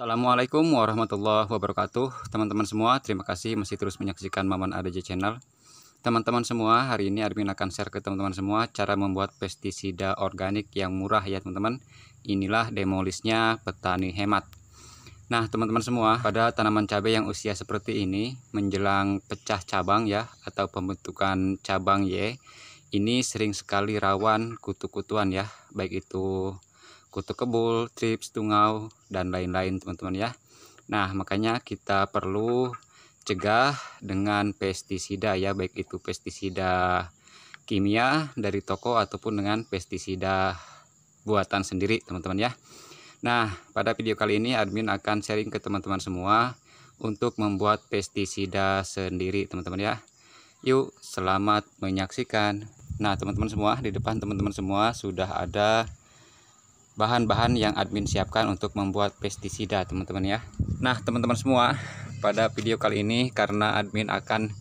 Assalamualaikum warahmatullahi wabarakatuh Teman-teman semua terima kasih masih terus menyaksikan Maman ADJ Channel Teman-teman semua hari ini admin akan share ke teman-teman semua Cara membuat pestisida organik yang murah ya teman-teman Inilah demolisnya petani hemat Nah teman-teman semua pada tanaman cabai yang usia seperti ini Menjelang pecah cabang ya atau pembentukan cabang Y Ini sering sekali rawan kutu-kutuan ya Baik itu kutu kebul, trips, tungau, dan lain-lain teman-teman ya. Nah makanya kita perlu cegah dengan pestisida ya baik itu pestisida kimia dari toko ataupun dengan pestisida buatan sendiri teman-teman ya. Nah pada video kali ini admin akan sharing ke teman-teman semua untuk membuat pestisida sendiri teman-teman ya. Yuk selamat menyaksikan. Nah teman-teman semua di depan teman-teman semua sudah ada bahan-bahan yang admin siapkan untuk membuat pestisida teman-teman ya nah teman-teman semua pada video kali ini karena admin akan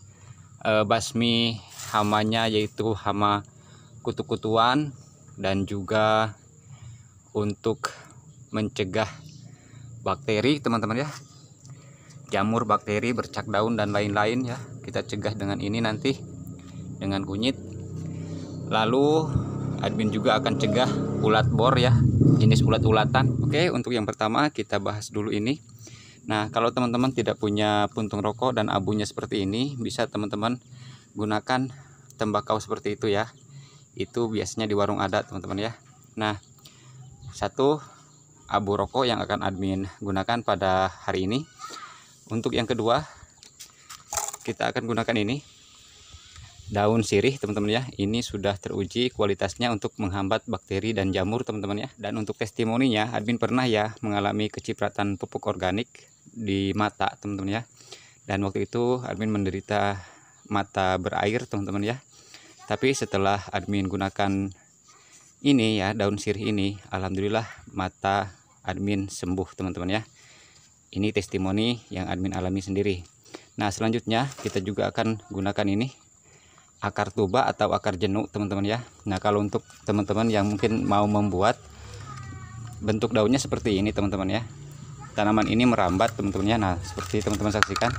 e, basmi hamanya yaitu hama kutu-kutuan dan juga untuk mencegah bakteri teman-teman ya jamur bakteri bercak daun dan lain-lain ya kita cegah dengan ini nanti dengan kunyit lalu admin juga akan cegah ulat bor ya jenis ulat-ulatan oke untuk yang pertama kita bahas dulu ini nah kalau teman-teman tidak punya puntung rokok dan abunya seperti ini bisa teman-teman gunakan tembakau seperti itu ya itu biasanya di warung ada, teman-teman ya nah satu abu rokok yang akan admin gunakan pada hari ini untuk yang kedua kita akan gunakan ini daun sirih teman-teman ya ini sudah teruji kualitasnya untuk menghambat bakteri dan jamur teman-teman ya dan untuk testimoninya admin pernah ya mengalami kecipratan pupuk organik di mata teman-teman ya dan waktu itu admin menderita mata berair teman-teman ya tapi setelah admin gunakan ini ya daun sirih ini alhamdulillah mata admin sembuh teman-teman ya ini testimoni yang admin alami sendiri nah selanjutnya kita juga akan gunakan ini akar tuba atau akar jenuk teman-teman ya Nah kalau untuk teman-teman yang mungkin mau membuat bentuk daunnya seperti ini teman-teman ya tanaman ini merambat teman-teman ya Nah seperti teman-teman saksikan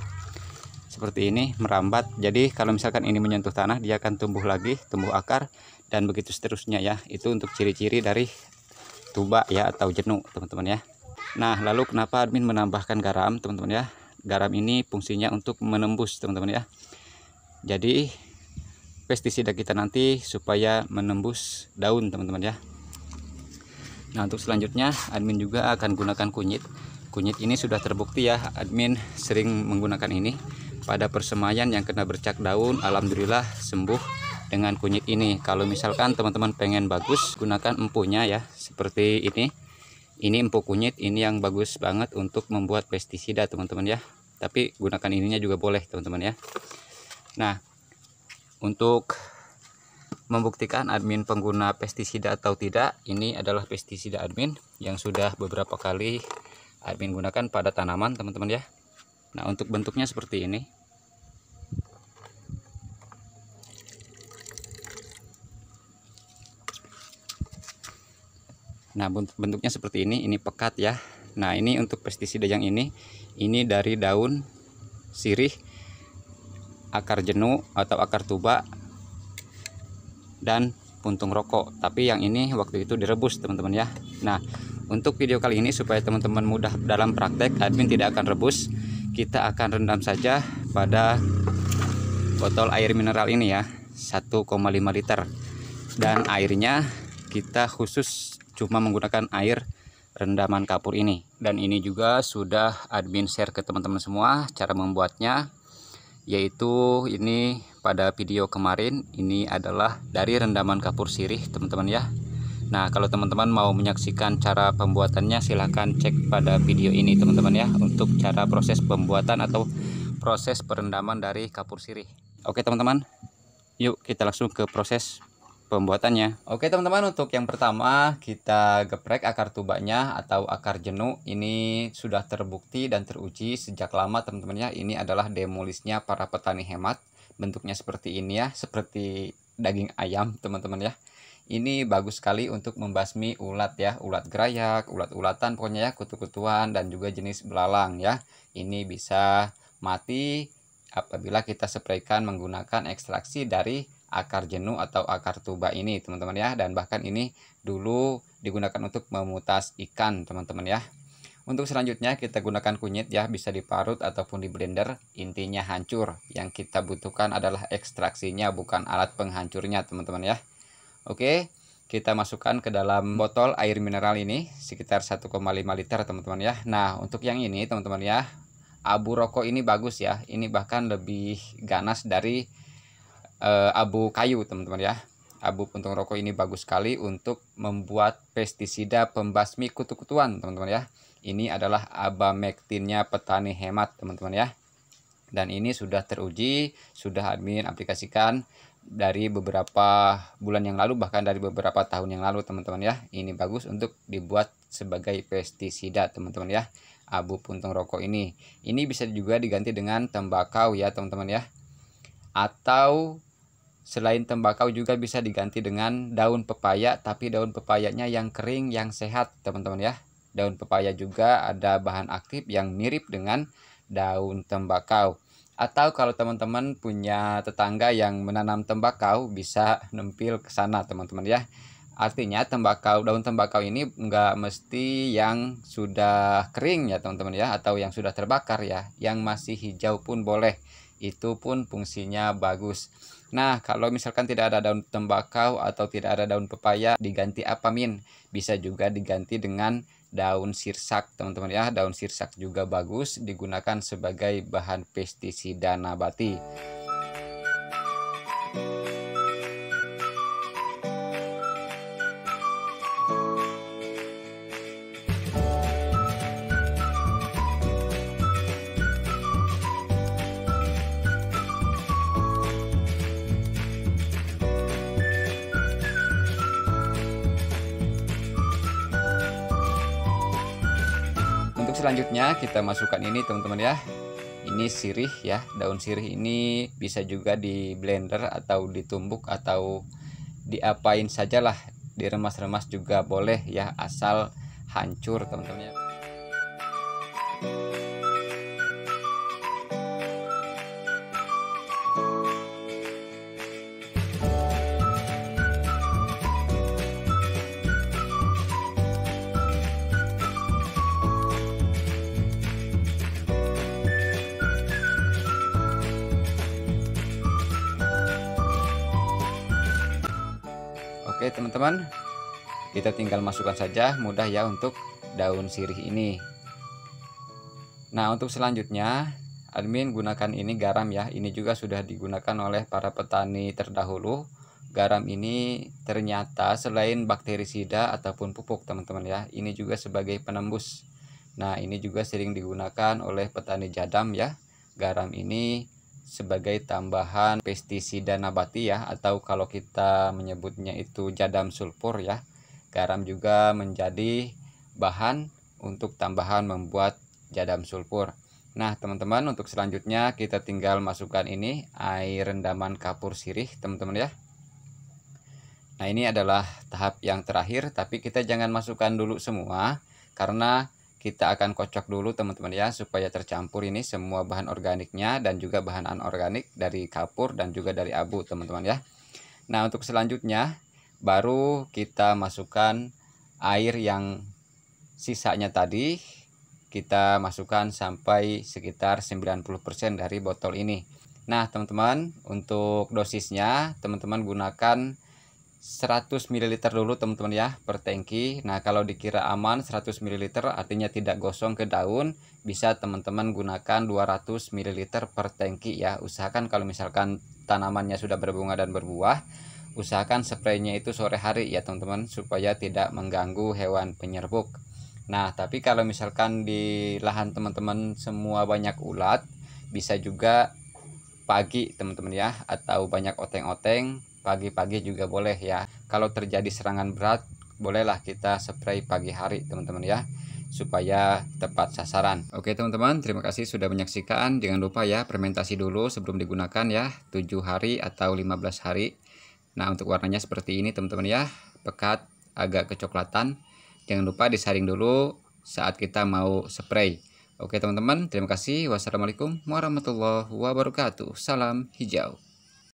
seperti ini merambat jadi kalau misalkan ini menyentuh tanah dia akan tumbuh lagi tumbuh akar dan begitu seterusnya ya itu untuk ciri-ciri dari tuba ya atau jenuh teman-teman ya Nah lalu kenapa admin menambahkan garam teman-teman ya garam ini fungsinya untuk menembus teman-teman ya jadi pestisida kita nanti supaya menembus daun teman-teman ya nah untuk selanjutnya admin juga akan gunakan kunyit kunyit ini sudah terbukti ya admin sering menggunakan ini pada persemaian yang kena bercak daun alhamdulillah sembuh dengan kunyit ini kalau misalkan teman-teman pengen bagus gunakan empunya ya seperti ini ini empuk kunyit ini yang bagus banget untuk membuat pestisida teman-teman ya tapi gunakan ininya juga boleh teman-teman ya nah untuk membuktikan admin pengguna pestisida atau tidak ini adalah pestisida admin yang sudah beberapa kali admin gunakan pada tanaman teman-teman ya nah untuk bentuknya seperti ini nah bentuknya seperti ini ini pekat ya nah ini untuk pestisida yang ini ini dari daun sirih akar jenuh atau akar tuba dan puntung rokok tapi yang ini waktu itu direbus teman-teman ya nah untuk video kali ini supaya teman-teman mudah dalam praktek admin tidak akan rebus kita akan rendam saja pada botol air mineral ini ya 1,5 liter dan airnya kita khusus cuma menggunakan air rendaman kapur ini dan ini juga sudah admin share ke teman-teman semua cara membuatnya yaitu ini pada video kemarin ini adalah dari rendaman kapur sirih teman-teman ya Nah kalau teman-teman mau menyaksikan cara pembuatannya silahkan cek pada video ini teman-teman ya Untuk cara proses pembuatan atau proses perendaman dari kapur sirih Oke teman-teman yuk kita langsung ke proses pembuatannya. Oke teman-teman untuk yang pertama kita geprek akar tubanya atau akar jenuh ini sudah terbukti dan teruji sejak lama teman-temannya ini adalah demolisnya para petani hemat bentuknya seperti ini ya seperti daging ayam teman-teman ya ini bagus sekali untuk membasmi ulat ya ulat gerayak ulat-ulatan pokoknya ya kutu-kutuan dan juga jenis belalang ya ini bisa mati apabila kita spraykan menggunakan ekstraksi dari akar jenuh atau akar tuba ini teman-teman ya dan bahkan ini dulu digunakan untuk memutas ikan teman-teman ya untuk selanjutnya kita gunakan kunyit ya bisa diparut ataupun di blender intinya hancur yang kita butuhkan adalah ekstraksinya bukan alat penghancurnya teman-teman ya oke kita masukkan ke dalam botol air mineral ini sekitar 1,5 liter teman-teman ya nah untuk yang ini teman-teman ya abu rokok ini bagus ya ini bahkan lebih ganas dari uh, abu kayu teman-teman ya abu puntung rokok ini bagus sekali untuk membuat pestisida pembasmi kutu-kutuan teman-teman ya ini adalah abamektinnya petani hemat teman-teman ya dan ini sudah teruji sudah admin aplikasikan dari beberapa bulan yang lalu bahkan dari beberapa tahun yang lalu teman-teman ya ini bagus untuk dibuat sebagai pestisida teman-teman ya abu puntung rokok ini ini bisa juga diganti dengan tembakau ya teman-teman ya atau Selain tembakau juga bisa diganti dengan daun pepaya, tapi daun pepayanya yang kering, yang sehat, teman-teman ya. Daun pepaya juga ada bahan aktif yang mirip dengan daun tembakau. Atau kalau teman-teman punya tetangga yang menanam tembakau, bisa nempil ke sana, teman-teman ya. Artinya tembakau daun tembakau ini enggak mesti yang sudah kering ya, teman-teman ya, atau yang sudah terbakar ya. Yang masih hijau pun boleh. Itu pun fungsinya bagus. Nah, kalau misalkan tidak ada daun tembakau atau tidak ada daun pepaya, diganti apa min? Bisa juga diganti dengan daun sirsak, teman-teman ya. Daun sirsak juga bagus digunakan sebagai bahan pestisida nabati. selanjutnya kita masukkan ini teman-teman ya ini sirih ya daun sirih ini bisa juga di blender atau ditumbuk atau diapain sajalah diremas-remas juga boleh ya asal hancur teman-teman ya Oke teman-teman kita tinggal masukkan saja mudah ya untuk daun sirih ini nah untuk selanjutnya admin gunakan ini garam ya ini juga sudah digunakan oleh para petani terdahulu garam ini ternyata selain bakterisida ataupun pupuk teman-teman ya ini juga sebagai penembus nah ini juga sering digunakan oleh petani jadam ya garam ini sebagai tambahan pestisida nabati ya atau kalau kita menyebutnya itu jadam sulfur ya. Garam juga menjadi bahan untuk tambahan membuat jadam sulfur. Nah, teman-teman, untuk selanjutnya kita tinggal masukkan ini air rendaman kapur sirih, teman-teman ya. Nah, ini adalah tahap yang terakhir, tapi kita jangan masukkan dulu semua karena kita akan kocok dulu teman-teman ya supaya tercampur ini semua bahan organiknya dan juga bahan anorganik dari kapur dan juga dari abu teman-teman ya nah untuk selanjutnya baru kita masukkan air yang sisanya tadi kita masukkan sampai sekitar 90% dari botol ini nah teman-teman untuk dosisnya teman-teman gunakan 100 ml dulu teman-teman ya per tangki nah kalau dikira aman 100 ml artinya tidak gosong ke daun bisa teman-teman gunakan 200 ml per tangki ya usahakan kalau misalkan tanamannya sudah berbunga dan berbuah usahakan spraynya itu sore hari ya teman-teman supaya tidak mengganggu hewan penyerbuk nah tapi kalau misalkan di lahan teman-teman semua banyak ulat bisa juga pagi teman-teman ya atau banyak oteng-oteng pagi-pagi juga boleh ya. Kalau terjadi serangan berat, bolehlah kita spray pagi hari, teman-teman ya, supaya tepat sasaran. Oke, teman-teman, terima kasih sudah menyaksikan. Jangan lupa ya, fermentasi dulu sebelum digunakan ya, 7 hari atau 15 hari. Nah, untuk warnanya seperti ini, teman-teman ya, pekat agak kecoklatan. Jangan lupa disaring dulu saat kita mau spray. Oke teman-teman, terima kasih. Wassalamualaikum warahmatullahi wabarakatuh. Salam hijau.